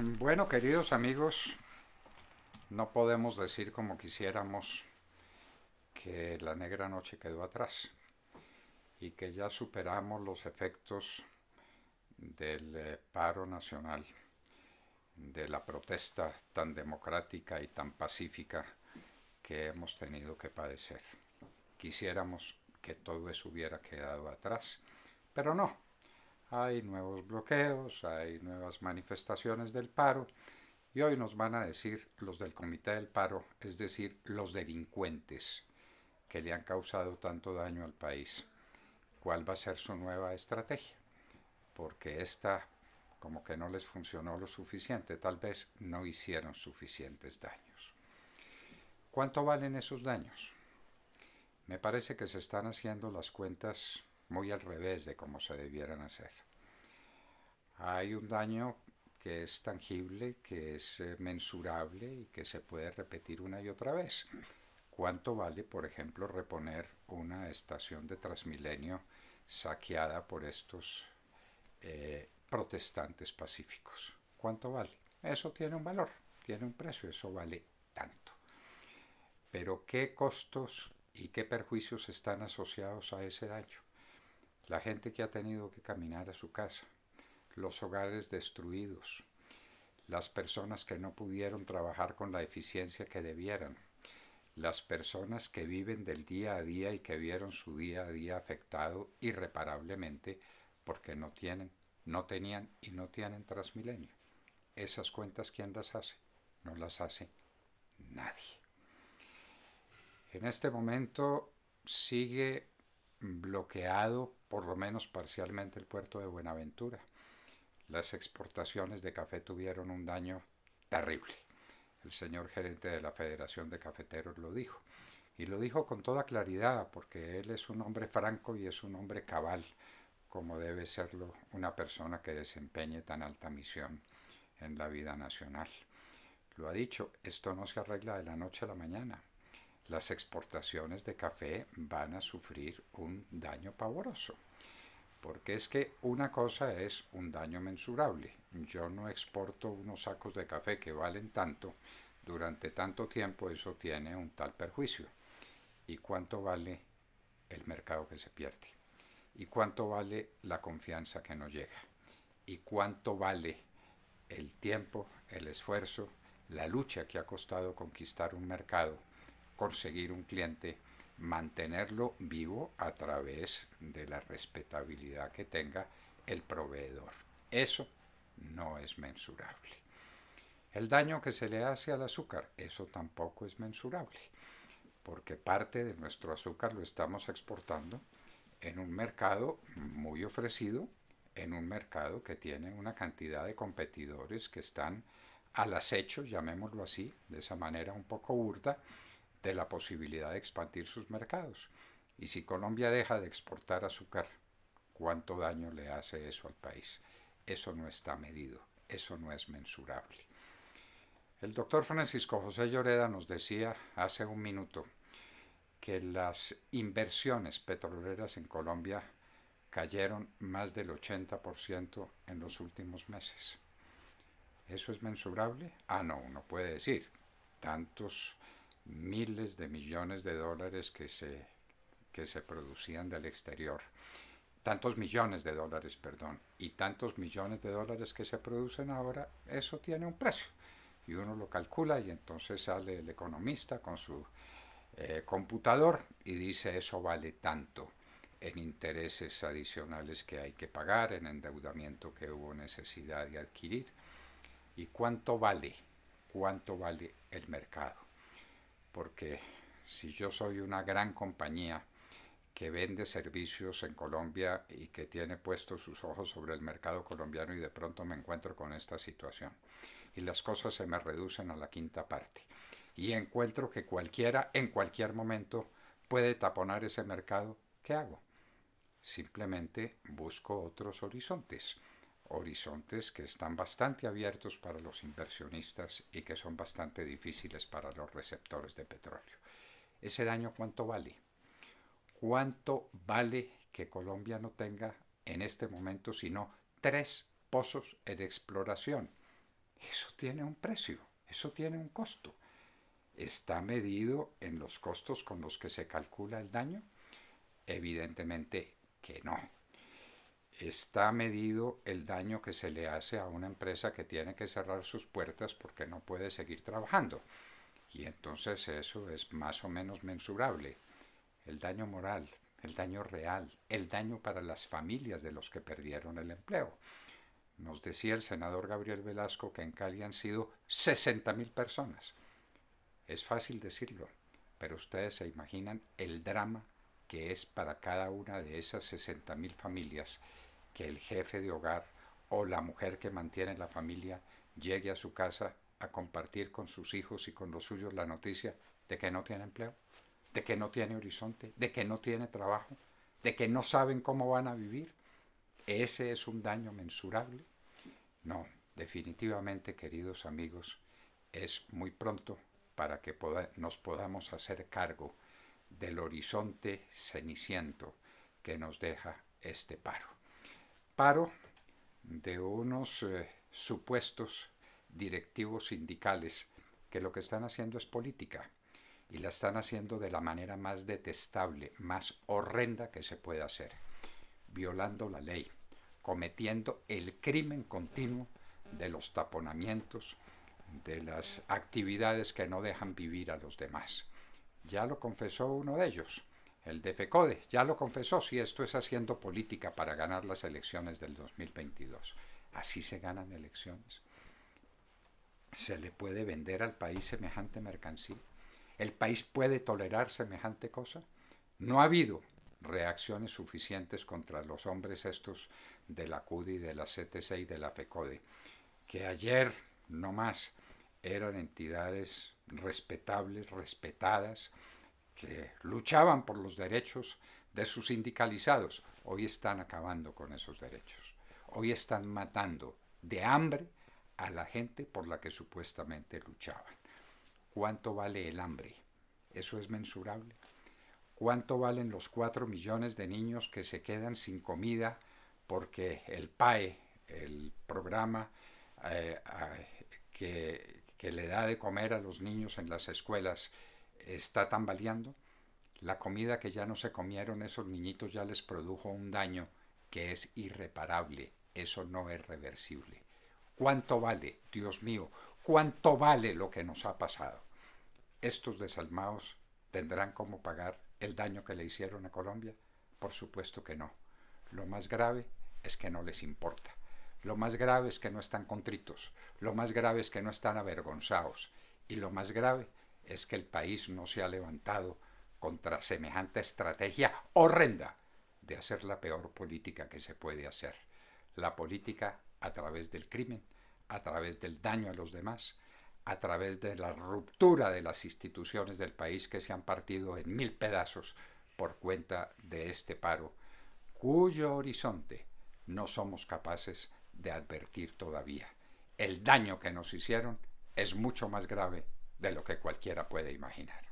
Bueno, queridos amigos, no podemos decir como quisiéramos que la negra noche quedó atrás y que ya superamos los efectos del eh, paro nacional, de la protesta tan democrática y tan pacífica que hemos tenido que padecer. Quisiéramos que todo eso hubiera quedado atrás, pero no, hay nuevos bloqueos, hay nuevas manifestaciones del paro y hoy nos van a decir los del Comité del Paro, es decir, los delincuentes que le han causado tanto daño al país. ¿Cuál va a ser su nueva estrategia? Porque esta como que no les funcionó lo suficiente, tal vez no hicieron suficientes daños. ¿Cuánto valen esos daños? Me parece que se están haciendo las cuentas muy al revés de cómo se debieran hacer. Hay un daño que es tangible, que es eh, mensurable y que se puede repetir una y otra vez. ¿Cuánto vale, por ejemplo, reponer una estación de Transmilenio saqueada por estos eh, protestantes pacíficos? ¿Cuánto vale? Eso tiene un valor, tiene un precio, eso vale tanto. Pero ¿qué costos y qué perjuicios están asociados a ese daño? la gente que ha tenido que caminar a su casa, los hogares destruidos, las personas que no pudieron trabajar con la eficiencia que debieran, las personas que viven del día a día y que vieron su día a día afectado irreparablemente porque no tienen, no tenían y no tienen Transmilenio. Esas cuentas quién las hace? No las hace nadie. En este momento sigue bloqueado por lo menos parcialmente el puerto de Buenaventura. Las exportaciones de café tuvieron un daño terrible. El señor gerente de la Federación de Cafeteros lo dijo. Y lo dijo con toda claridad, porque él es un hombre franco y es un hombre cabal, como debe serlo una persona que desempeñe tan alta misión en la vida nacional. Lo ha dicho, esto no se arregla de la noche a la mañana las exportaciones de café van a sufrir un daño pavoroso. Porque es que una cosa es un daño mensurable. Yo no exporto unos sacos de café que valen tanto. Durante tanto tiempo eso tiene un tal perjuicio. ¿Y cuánto vale el mercado que se pierde? ¿Y cuánto vale la confianza que no llega? ¿Y cuánto vale el tiempo, el esfuerzo, la lucha que ha costado conquistar un mercado conseguir un cliente, mantenerlo vivo a través de la respetabilidad que tenga el proveedor. Eso no es mensurable. El daño que se le hace al azúcar, eso tampoco es mensurable, porque parte de nuestro azúcar lo estamos exportando en un mercado muy ofrecido, en un mercado que tiene una cantidad de competidores que están al acecho, llamémoslo así, de esa manera un poco burda, de la posibilidad de expandir sus mercados. Y si Colombia deja de exportar azúcar, ¿cuánto daño le hace eso al país? Eso no está medido, eso no es mensurable. El doctor Francisco José Lloreda nos decía hace un minuto que las inversiones petroleras en Colombia cayeron más del 80% en los últimos meses. ¿Eso es mensurable? Ah, no, uno puede decir. Tantos miles de millones de dólares que se, que se producían del exterior. Tantos millones de dólares, perdón. Y tantos millones de dólares que se producen ahora, eso tiene un precio. Y uno lo calcula y entonces sale el economista con su eh, computador y dice eso vale tanto en intereses adicionales que hay que pagar, en endeudamiento que hubo necesidad de adquirir. ¿Y cuánto vale? ¿Cuánto vale el mercado? porque si yo soy una gran compañía que vende servicios en Colombia y que tiene puestos sus ojos sobre el mercado colombiano y de pronto me encuentro con esta situación y las cosas se me reducen a la quinta parte y encuentro que cualquiera en cualquier momento puede taponar ese mercado, ¿qué hago? Simplemente busco otros horizontes horizontes que están bastante abiertos para los inversionistas y que son bastante difíciles para los receptores de petróleo. ¿Ese daño cuánto vale? ¿Cuánto vale que Colombia no tenga en este momento sino tres pozos en exploración? Eso tiene un precio, eso tiene un costo. ¿Está medido en los costos con los que se calcula el daño? Evidentemente que no está medido el daño que se le hace a una empresa que tiene que cerrar sus puertas porque no puede seguir trabajando. Y entonces eso es más o menos mensurable. El daño moral, el daño real, el daño para las familias de los que perdieron el empleo. Nos decía el senador Gabriel Velasco que en Cali han sido 60.000 personas. Es fácil decirlo, pero ustedes se imaginan el drama que es para cada una de esas 60.000 familias que el jefe de hogar o la mujer que mantiene la familia llegue a su casa a compartir con sus hijos y con los suyos la noticia de que no tiene empleo, de que no tiene horizonte, de que no tiene trabajo, de que no saben cómo van a vivir. ¿Ese es un daño mensurable? No, definitivamente, queridos amigos, es muy pronto para que nos podamos hacer cargo del horizonte ceniciento que nos deja este paro paro de unos eh, supuestos directivos sindicales que lo que están haciendo es política y la están haciendo de la manera más detestable, más horrenda que se pueda hacer, violando la ley, cometiendo el crimen continuo de los taponamientos, de las actividades que no dejan vivir a los demás. Ya lo confesó uno de ellos, el de FECODE ya lo confesó, si esto es haciendo política para ganar las elecciones del 2022. Así se ganan elecciones. ¿Se le puede vender al país semejante mercancía? ¿El país puede tolerar semejante cosa? No ha habido reacciones suficientes contra los hombres estos de la CUDI, de la CTC y de la FECODE, que ayer no más eran entidades respetables, respetadas, que luchaban por los derechos de sus sindicalizados, hoy están acabando con esos derechos. Hoy están matando de hambre a la gente por la que supuestamente luchaban. ¿Cuánto vale el hambre? ¿Eso es mensurable? ¿Cuánto valen los cuatro millones de niños que se quedan sin comida porque el PAE, el programa eh, que, que le da de comer a los niños en las escuelas, está tambaleando, la comida que ya no se comieron esos niñitos ya les produjo un daño que es irreparable, eso no es reversible. ¿Cuánto vale, Dios mío, cuánto vale lo que nos ha pasado? Estos desalmados tendrán cómo pagar el daño que le hicieron a Colombia. Por supuesto que no. Lo más grave es que no les importa. Lo más grave es que no están contritos. Lo más grave es que no están avergonzados. Y lo más grave es que el país no se ha levantado contra semejante estrategia horrenda de hacer la peor política que se puede hacer. La política a través del crimen, a través del daño a los demás, a través de la ruptura de las instituciones del país que se han partido en mil pedazos por cuenta de este paro, cuyo horizonte no somos capaces de advertir todavía. El daño que nos hicieron es mucho más grave de lo que cualquiera puede imaginar.